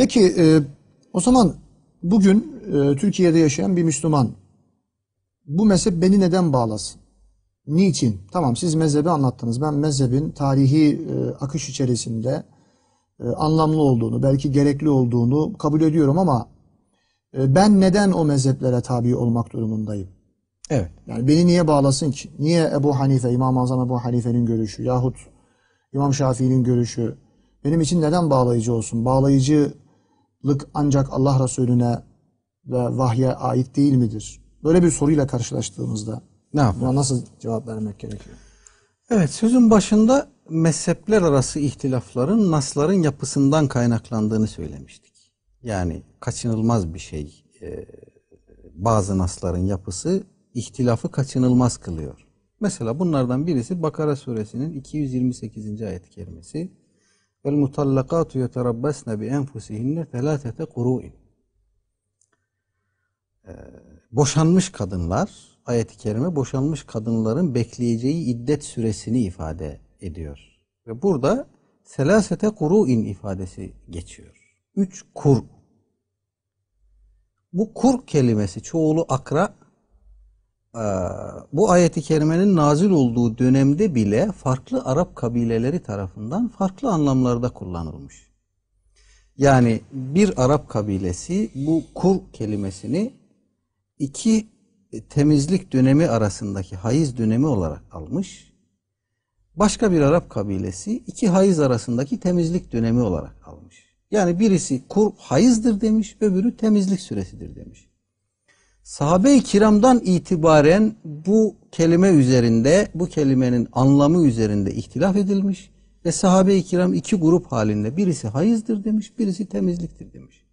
Peki e, o zaman bugün e, Türkiye'de yaşayan bir Müslüman bu mezhep beni neden bağlasın? Niçin? Tamam siz mezhebi anlattınız. Ben mezhebin tarihi e, akış içerisinde e, anlamlı olduğunu, belki gerekli olduğunu kabul ediyorum ama e, ben neden o mezheplere tabi olmak durumundayım? Evet. Yani beni niye bağlasın ki? Niye Ebu Hanife, İmam-ı Azam Ebu Hanife'nin görüşü yahut İmam Şafii'nin görüşü benim için neden bağlayıcı olsun? Bağlayıcı lık ancak Allah Resulüne ve vahye ait değil midir? Böyle bir soruyla karşılaştığımızda ne yapalım? Buna nasıl cevap vermek gerekiyor? Evet sözün başında mezhepler arası ihtilafların nasların yapısından kaynaklandığını söylemiştik. Yani kaçınılmaz bir şey. E, bazı nasların yapısı ihtilafı kaçınılmaz kılıyor. Mesela bunlardan birisi Bakara suresinin 228. ayet kerimesi. Vel mutallakatu yeterabbasne bi enfusihinne telâtete kurûin. Boşanmış kadınlar, ayet-i kerime boşanmış kadınların bekleyeceği iddet süresini ifade ediyor. Ve burada selasete kurûin ifadesi geçiyor. Üç kur. Bu kur kelimesi çoğulu akra ee, bu ayeti kerimenin nazil olduğu dönemde bile farklı Arap kabileleri tarafından farklı anlamlarda kullanılmış. Yani bir Arap kabilesi bu kur kelimesini iki temizlik dönemi arasındaki hayız dönemi olarak almış. Başka bir Arap kabilesi iki hayız arasındaki temizlik dönemi olarak almış. Yani birisi kur hayızdır demiş, öbürü temizlik süresidir demiş. Sahabe-i kiramdan itibaren bu kelime üzerinde, bu kelimenin anlamı üzerinde ihtilaf edilmiş ve sahabe-i kiram iki grup halinde birisi hayızdır demiş, birisi temizliktir demiş.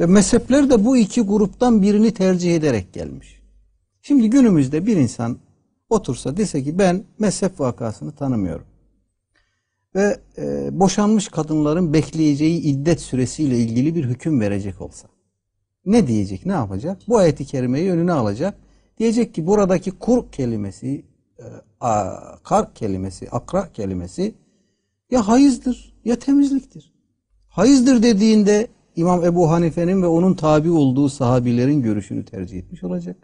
Ve mezhepler de bu iki gruptan birini tercih ederek gelmiş. Şimdi günümüzde bir insan otursa dese ki ben mezhep vakasını tanımıyorum. Ve e, boşanmış kadınların bekleyeceği iddet süresiyle ilgili bir hüküm verecek olsa ne diyecek, ne yapacak? Bu ayeti kerimeyi önüne alacak. Diyecek ki buradaki kur kelimesi, e, kar kelimesi, akra kelimesi ya hayızdır ya temizliktir. Hayızdır dediğinde İmam Ebu Hanife'nin ve onun tabi olduğu sahabilerin görüşünü tercih etmiş olacak.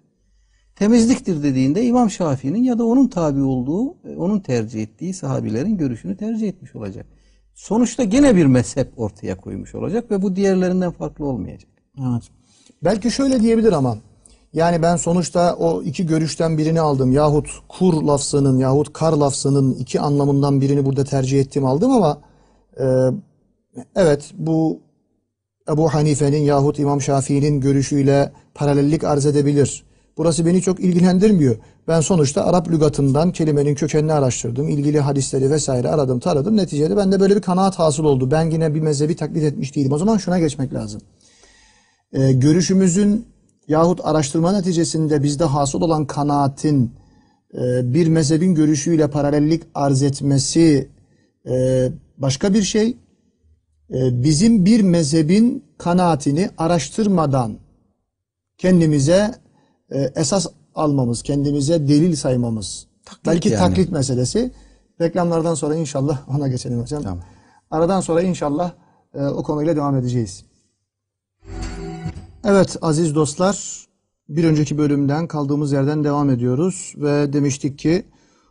Temizliktir dediğinde İmam Şafii'nin ya da onun tabi olduğu, e, onun tercih ettiği sahabilerin görüşünü tercih etmiş olacak. Sonuçta gene bir mezhep ortaya koymuş olacak ve bu diğerlerinden farklı olmayacak. Evet. Belki şöyle diyebilir ama yani ben sonuçta o iki görüşten birini aldım yahut kur lafzının yahut kar lafzının iki anlamından birini burada tercih ettim aldım ama e, evet bu Ebu Hanife'nin yahut İmam Şafii'nin görüşüyle paralellik arz edebilir. Burası beni çok ilgilendirmiyor. Ben sonuçta Arap lügatından kelimenin kökenini araştırdım. ilgili hadisleri vesaire aradım taradım. Neticede bende böyle bir kanaat hasıl oldu. Ben yine bir mezhebi taklit etmiş değilim. O zaman şuna geçmek lazım e, görüşümüzün yahut araştırma neticesinde bizde hasıl olan kanaatin e, bir mezhebin görüşüyle paralellik arz etmesi e, başka bir şey. E, bizim bir mezhebin kanaatini araştırmadan kendimize e, esas almamız, kendimize delil saymamız. Taklit Belki yani. taklit meselesi. Reklamlardan sonra inşallah ona geçelim hocam. Tamam. Aradan sonra inşallah e, o konuyla devam edeceğiz. Evet aziz dostlar, bir önceki bölümden kaldığımız yerden devam ediyoruz ve demiştik ki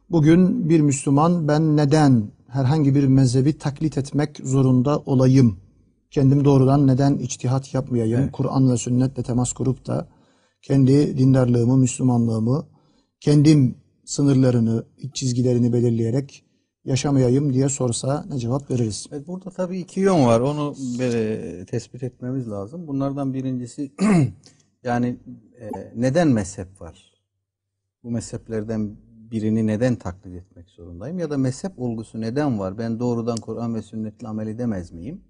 bugün bir Müslüman ben neden herhangi bir mezhebi taklit etmek zorunda olayım? Kendim doğrudan neden içtihat yapmayayım? Evet. Kur'an ve sünnetle temas kurup da kendi dindarlığımı, Müslümanlığımı kendim sınırlarını, iç çizgilerini belirleyerek yaşamayayım diye sorsa ne cevap veririz? Evet, burada tabii iki yön var. Onu e, tespit etmemiz lazım. Bunlardan birincisi yani e, neden mezhep var? Bu mezheplerden birini neden taklit etmek zorundayım? Ya da mezhep olgusu neden var? Ben doğrudan Kur'an ve sünnetle amel edemez miyim?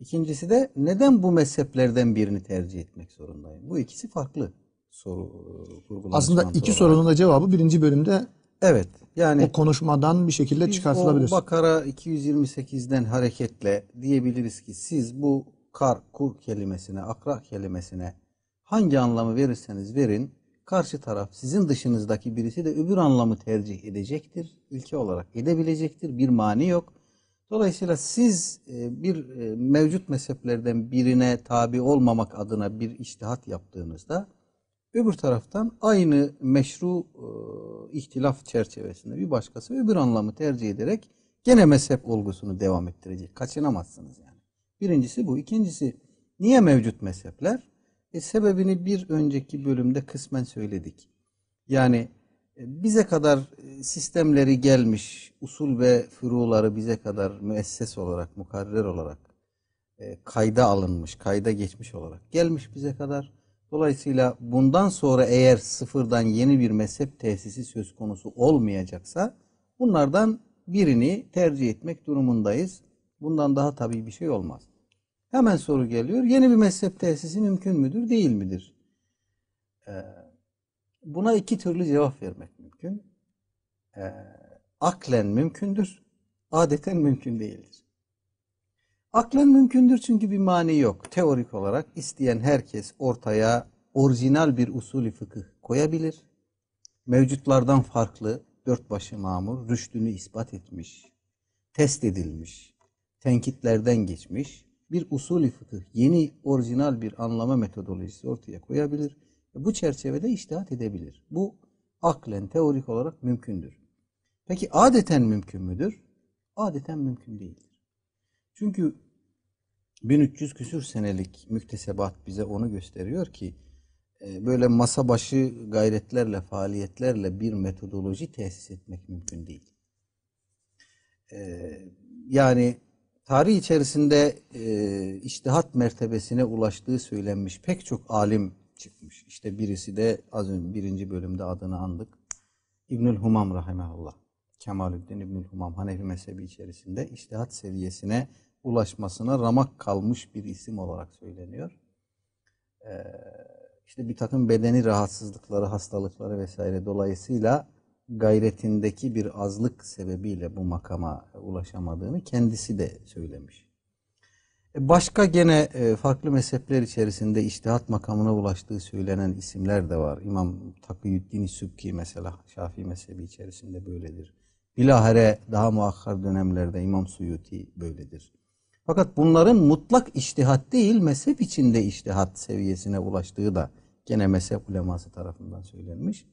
İkincisi de neden bu mezheplerden birini tercih etmek zorundayım? Bu ikisi farklı soru e, Aslında iki sorunun da cevabı birinci bölümde Evet. Yani o konuşmadan bir şekilde çıkartılabilir. O Bakara 228'den hareketle diyebiliriz ki siz bu kar, kur kelimesine, akra kelimesine hangi anlamı verirseniz verin karşı taraf sizin dışınızdaki birisi de öbür anlamı tercih edecektir. ülke olarak edebilecektir. Bir mani yok. Dolayısıyla siz e, bir e, mevcut mezheplerden birine tabi olmamak adına bir iştihat yaptığınızda öbür taraftan aynı meşru e, ihtilaf çerçevesinde bir başkası öbür anlamı tercih ederek gene mezhep olgusunu devam ettirecek. Kaçınamazsınız yani. Birincisi bu. İkincisi niye mevcut mezhepler? E, sebebini bir önceki bölümde kısmen söyledik. Yani e, bize kadar e, sistemleri gelmiş, usul ve furuları bize kadar müesses olarak, mukarrer olarak, e, kayda alınmış, kayda geçmiş olarak gelmiş bize kadar Dolayısıyla bundan sonra eğer sıfırdan yeni bir mezhep tesisi söz konusu olmayacaksa bunlardan birini tercih etmek durumundayız. Bundan daha tabii bir şey olmaz. Hemen soru geliyor. Yeni bir mezhep tesisi mümkün müdür, değil midir? Ee, buna iki türlü cevap vermek mümkün. Ee, aklen mümkündür, adeten mümkün değildir. Aklen mümkündür çünkü bir mani yok. Teorik olarak isteyen herkes ortaya orijinal bir usulü fıkıh koyabilir. Mevcutlardan farklı dört başı mamur rüştünü ispat etmiş, test edilmiş, tenkitlerden geçmiş bir usulü fıkıh yeni orijinal bir anlama metodolojisi ortaya koyabilir. Bu çerçevede iştihat edebilir. Bu aklen teorik olarak mümkündür. Peki adeten mümkün müdür? Adeten mümkün değildir. Çünkü 1300 küsür senelik müktesebat bize onu gösteriyor ki e, böyle masa başı gayretlerle, faaliyetlerle bir metodoloji tesis etmek mümkün değil. E, yani tarih içerisinde e, iştihat mertebesine ulaştığı söylenmiş pek çok alim çıkmış. İşte birisi de az önce birinci bölümde adını andık. İbnül Humam rahimahullah. Kemalüddin İbnül Humam Hanefi mezhebi içerisinde iştihat seviyesine ulaşmasına ramak kalmış bir isim olarak söyleniyor. Ee, işte bir takım bedeni rahatsızlıkları, hastalıkları vesaire dolayısıyla gayretindeki bir azlık sebebiyle bu makama ulaşamadığını kendisi de söylemiş. E, başka gene e, farklı mezhepler içerisinde iştihat makamına ulaştığı söylenen isimler de var. İmam Takiyüddin Sübki mesela Şafii mezhebi içerisinde böyledir. Bilahare daha muakhar dönemlerde İmam Suyuti böyledir. Fakat bunların mutlak iştihat değil mezhep içinde iştihat seviyesine ulaştığı da gene mezhep uleması tarafından söylenmiş.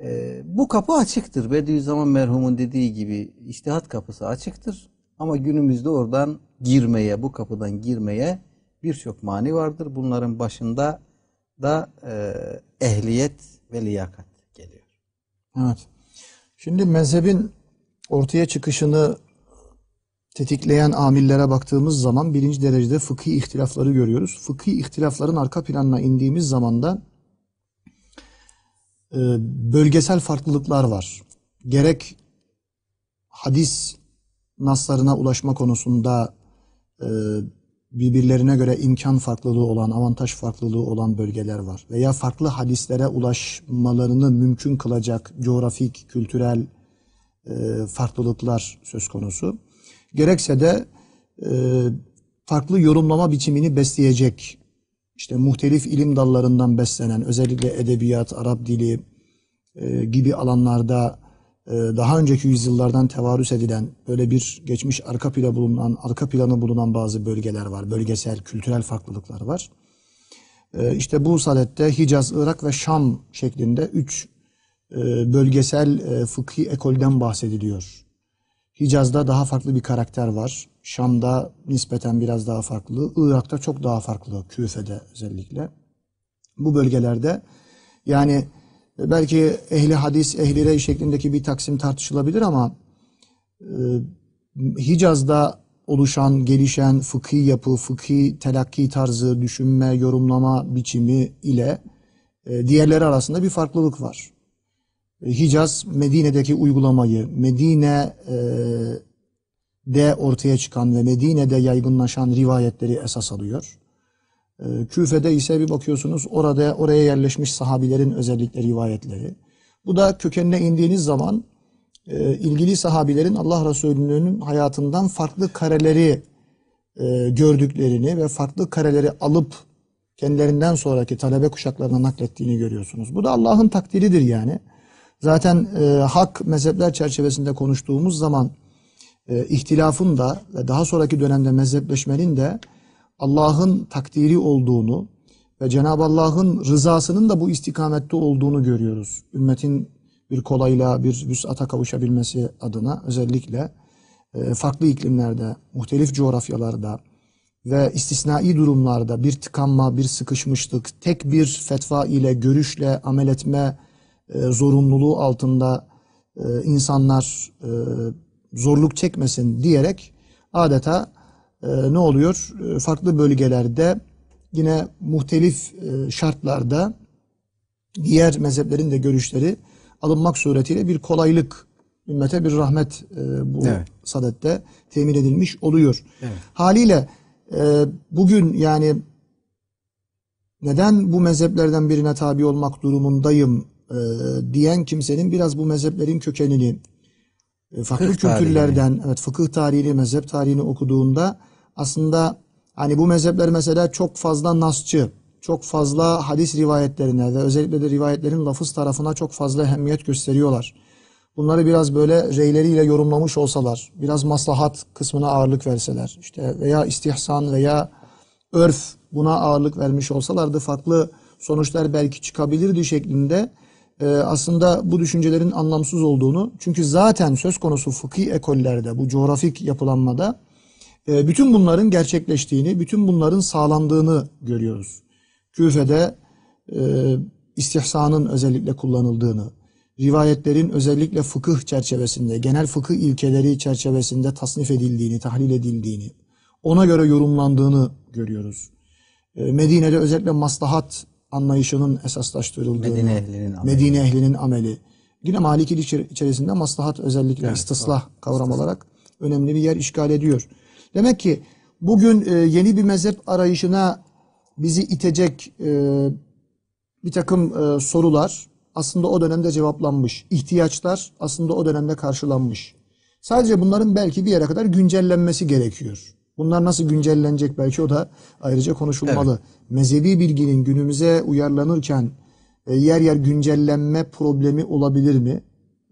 Ee, bu kapı açıktır. Bediüzzaman merhumun dediği gibi iştihat kapısı açıktır. Ama günümüzde oradan girmeye, bu kapıdan girmeye birçok mani vardır. Bunların başında da e, ehliyet ve liyakat geliyor. Evet. Şimdi mezhebin ortaya çıkışını tetikleyen amillere baktığımız zaman birinci derecede fıkhi ihtilafları görüyoruz. Fıkhi ihtilafların arka planına indiğimiz zaman da e, bölgesel farklılıklar var. Gerek hadis naslarına ulaşma konusunda e, birbirlerine göre imkan farklılığı olan, avantaj farklılığı olan bölgeler var. Veya farklı hadislere ulaşmalarını mümkün kılacak coğrafik, kültürel e, farklılıklar söz konusu gerekse de e, farklı yorumlama biçimini besleyecek, işte muhtelif ilim dallarından beslenen, özellikle edebiyat, Arap dili e, gibi alanlarda e, daha önceki yüzyıllardan tevarüs edilen, böyle bir geçmiş arka plana bulunan, arka planı bulunan bazı bölgeler var, bölgesel, kültürel farklılıklar var. E, işte bu salette Hicaz, Irak ve Şam şeklinde üç e, bölgesel e, fıkhi ekolden bahsediliyor Hicaz'da daha farklı bir karakter var. Şam'da nispeten biraz daha farklı. Irak'ta çok daha farklı. Küfe'de özellikle. Bu bölgelerde yani e, belki ehli hadis, ehli rey şeklindeki bir taksim tartışılabilir ama e, Hicaz'da oluşan, gelişen fıkhi yapı, fıkhi telakki tarzı, düşünme, yorumlama biçimi ile e, diğerleri arasında bir farklılık var. Hicaz Medine'deki uygulamayı, Medine'de ortaya çıkan ve Medine'de yaygınlaşan rivayetleri esas alıyor. Ee, Küfe'de ise bir bakıyorsunuz orada oraya yerleşmiş sahabilerin özellikle rivayetleri. Bu da kökenine indiğiniz zaman e, ilgili sahabilerin Allah Resulü'nün hayatından farklı kareleri e, gördüklerini ve farklı kareleri alıp kendilerinden sonraki talebe kuşaklarına naklettiğini görüyorsunuz. Bu da Allah'ın takdiridir yani. Zaten e, hak mezhepler çerçevesinde konuştuğumuz zaman e, ihtilafın da ve daha sonraki dönemde mezhepleşmenin de Allah'ın takdiri olduğunu ve Cenab-ı Allah'ın rızasının da bu istikamette olduğunu görüyoruz. Ümmetin bir kolayla bir vüsata kavuşabilmesi adına özellikle e, farklı iklimlerde, muhtelif coğrafyalarda ve istisnai durumlarda bir tıkanma, bir sıkışmışlık, tek bir fetva ile, görüşle amel etme e, zorunluluğu altında e, insanlar e, zorluk çekmesin diyerek adeta ne oluyor? Farklı bölgelerde yine muhtelif şartlarda diğer mezheplerin de görüşleri alınmak suretiyle bir kolaylık ümmete bir rahmet bu evet. sadette temin edilmiş oluyor. Evet. Haliyle bugün yani neden bu mezheplerden birine tabi olmak durumundayım e, diyen kimsenin biraz bu mezheplerin kökenini e, farklı fıkıh kültürlerden, tarihini. evet fıkıh tarihini, mezhep tarihini okuduğunda aslında hani bu mezhepler mesela çok fazla nasçı, çok fazla hadis rivayetlerine ve özellikle de rivayetlerin lafız tarafına çok fazla ehemmiyet gösteriyorlar. Bunları biraz böyle reyleriyle yorumlamış olsalar, biraz maslahat kısmına ağırlık verseler, işte veya istihsan veya örf buna ağırlık vermiş olsalardı farklı sonuçlar belki çıkabilirdi şeklinde e, aslında bu düşüncelerin anlamsız olduğunu çünkü zaten söz konusu fıkhi ekollerde bu coğrafik yapılanmada e, bütün bunların gerçekleştiğini, bütün bunların sağlandığını görüyoruz. Küfe'de e, istihsanın özellikle kullanıldığını, rivayetlerin özellikle fıkıh çerçevesinde, genel fıkıh ilkeleri çerçevesinde tasnif edildiğini, tahlil edildiğini, ona göre yorumlandığını görüyoruz. E, Medine'de özellikle maslahat anlayışının esaslaştırıldığı Medine ehlinin ameli. Medine ehlinin ameli. Yine Malikilik içerisinde maslahat özellikle evet, istislah doğru. kavram istislah. olarak önemli bir yer işgal ediyor. Demek ki bugün e, yeni bir mezhep arayışına bizi itecek e, bir takım e, sorular aslında o dönemde cevaplanmış. İhtiyaçlar aslında o dönemde karşılanmış. Sadece bunların belki bir yere kadar güncellenmesi gerekiyor. Bunlar nasıl güncellenecek belki o da ayrıca konuşulmalı. Evet. Mezhebi bilginin günümüze uyarlanırken e, yer yer güncellenme problemi olabilir mi?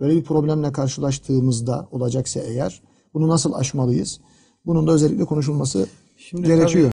Böyle bir problemle karşılaştığımızda olacaksa eğer bunu nasıl aşmalıyız? Bunun da özellikle konuşulması Şimdi gerekiyor. Tabii